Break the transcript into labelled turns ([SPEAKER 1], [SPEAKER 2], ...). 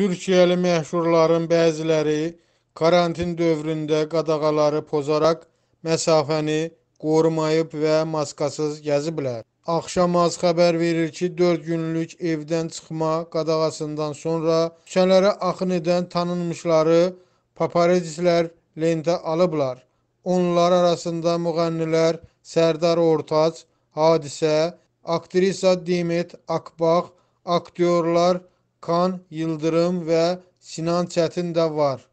[SPEAKER 1] Türkiyəli məşhurların bəziləri karantin dövründə qadağaları pozaraq məsafəni qorumayıb və maskasız gəziblər. Axşamaz xəbər verir ki, 4 günlük evdən çıxma qadağasından sonra küçələrə axın edən tanınmışları paparazislər lentə alıblar. Onlar arasında müğənnilər Sərdar Ortac, Hadisə, aktrisa Demet Akbax, aktyorlar Kaan Yıldırım ve Sinan Çetin de var.